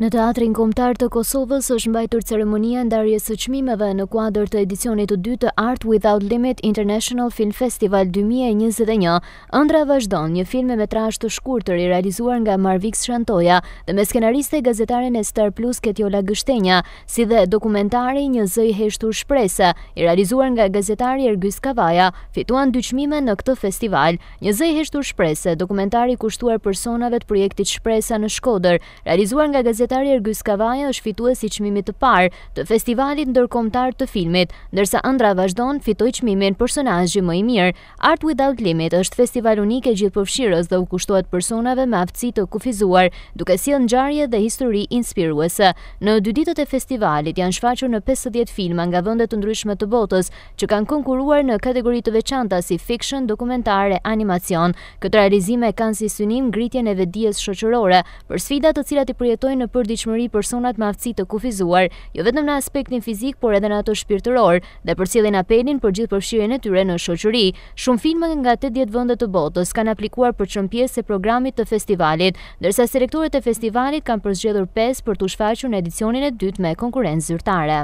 Në teatrin kombëtar të Kosovës është mbajtur ceremonia ndarjes së çmimeve në kuadër të edicionit të dytë të Art Without Limit International Film Festival 2021. Ëndra vazhdon një film me metrazh të shkurtër i realizuar nga Marvix Shantoja dhe me skenariste gazetaren e Star Plus Ketjola Gështenja, si dhe dokumentari Një zë i heshtur shpresë, i realizuar nga gazetari Ergys Kavaja, fituan dy çmime në këtë festival. Një zë i heshtur shpresë, dokumentari kushtuar personave të projektit Shpresa në Shkodër, realizuar nga gazetari kryetari Ergys Kavaja është fitue si qmimit të par të festivalit ndërkomtar të filmit, ndërsa Andra vazhdon fitoi qmimin personajgjë më i mirë. Art Without Limit është festival unike gjithë përfshirës dhe u kushtuat personave me aftësi të kufizuar, duke si nxarje dhe histori inspiruese. Në dy ditët e festivalit janë shfaqur në 50 filma nga vëndet të ndryshme të botës, që kanë konkuruar në kategorit të veçanta si fiction, dokumentare, animacion. Këtë realizime kanë si synim ngritjen e vedijes shoqërore për sfidat të cilat i përjetojnë në përditshmëri personat me aftësi të kufizuar, jo vetëm në aspektin fizik, por edhe në ato shpirtëror dhe përcjellin apelin për gjithë përshirën e tyre në shoqëri. Shumë filma nga 80 vende të botës kanë aplikuar për qëmpjes e programit të festivalit, ndërsa selektorët e festivalit kanë përzgjedhur 5 për të shfaqur në edicionin e dytë me konkurrencë zyrtare.